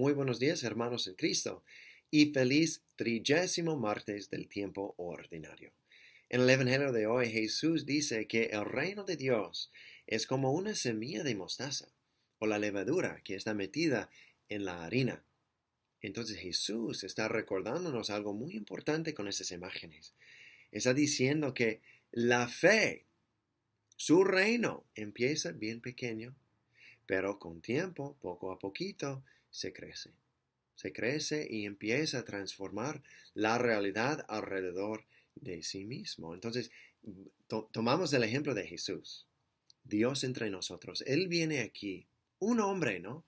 Muy buenos días, hermanos en Cristo, y feliz trigésimo martes del tiempo ordinario. En el Evangelio de hoy, Jesús dice que el reino de Dios es como una semilla de mostaza, o la levadura que está metida en la harina. Entonces Jesús está recordándonos algo muy importante con esas imágenes. Está diciendo que la fe, su reino, empieza bien pequeño, pero con tiempo, poco a poquito, se crece. Se crece y empieza a transformar la realidad alrededor de sí mismo. Entonces, tomamos el ejemplo de Jesús. Dios entre nosotros. Él viene aquí, un hombre, ¿no?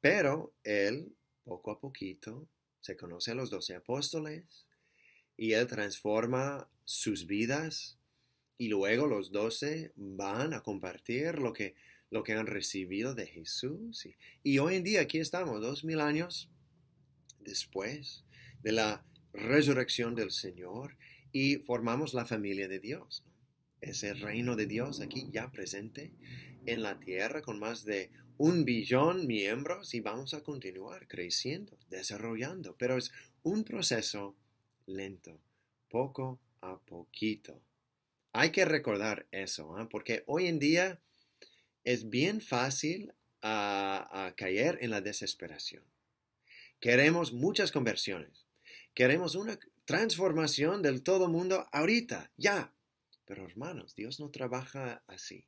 Pero él, poco a poquito, se conoce a los doce apóstoles y él transforma sus vidas y luego los doce van a compartir lo que lo que han recibido de Jesús. Y, hoy en día aquí estamos, dos mil años después de la resurrección del Señor, y formamos la familia de Dios. Es el reino de Dios aquí ya presente en la tierra con más de un billón miembros y vamos a continuar creciendo, desarrollando, pero es un proceso lento, poco a poquito. Hay que recordar eso, ¿ah? porque hoy en día es bien fácil caer en la desesperación. Queremos muchas conversiones. Queremos una transformación del todo mundo ahorita, ya. Pero hermanos, Dios no trabaja así.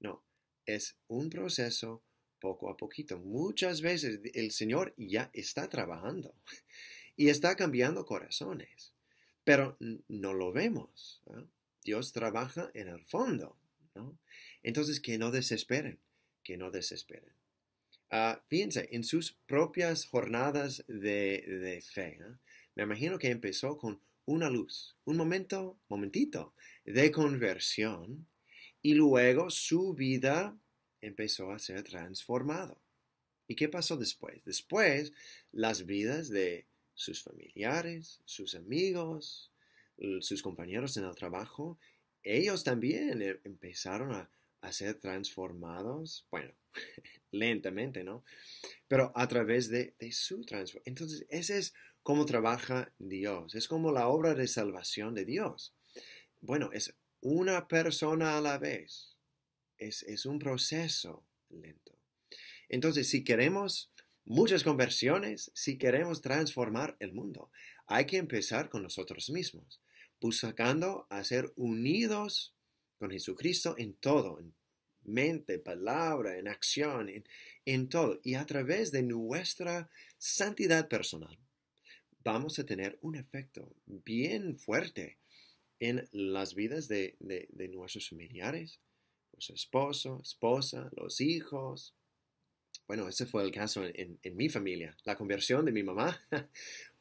No, es un proceso poco a poquito. Muchas veces el Señor ya está trabajando y está cambiando corazones, pero no lo vemos. ¿ah? Dios trabaja en el fondo. Entonces, que no desesperen, que no desesperen. Piensa ah, fíjense, en sus propias jornadas de, fe, ¿eh? me imagino que empezó con una luz, un momento, momentito, de conversión, y luego su vida empezó a ser transformada. ¿Y qué pasó después? Después, las vidas de sus familiares, sus amigos, sus compañeros en el trabajo ellos también eh, empezaron a, ser transformados, bueno, lentamente, ¿no? Pero a través de, su transformación. Entonces, ese es cómo trabaja Dios, es como la obra de salvación de Dios. Bueno, es una persona a la vez, es un proceso lento. Entonces, si queremos muchas conversiones, si queremos transformar el mundo, hay que empezar con nosotros mismos buscando pues, a ser unidos con Jesucristo en todo, en mente, palabra, en acción, en, todo. Y a través de nuestra santidad personal, vamos a tener un efecto bien fuerte en las vidas de, nuestros familiares, nuestro esposo, esposa, los hijos. Bueno, ese fue el caso en mi familia. La conversión de mi mamá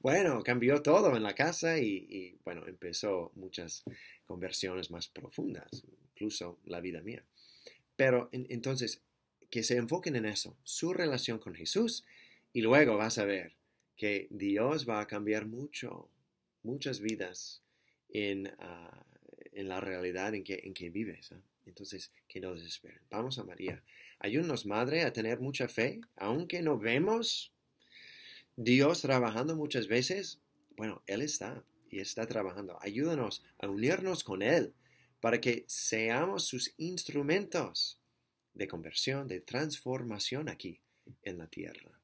bueno, cambió todo en la casa y, bueno, empezó muchas conversiones más profundas, incluso la vida mía. Pero entonces, que se enfoquen en eso, su relación con Jesús, y luego vas a ver que Dios va a cambiar mucho, muchas vidas en, ah, en la realidad en que, en que vives. ¿ah? Entonces, que no desesperen. Vamos a María. Ayúdanos, Madre, a tener mucha fe, aunque no vemos Dios trabajando muchas veces? Bueno, Él está y está trabajando. Ayúdanos a unirnos con Él para que seamos sus instrumentos de conversión, de transformación aquí en la tierra.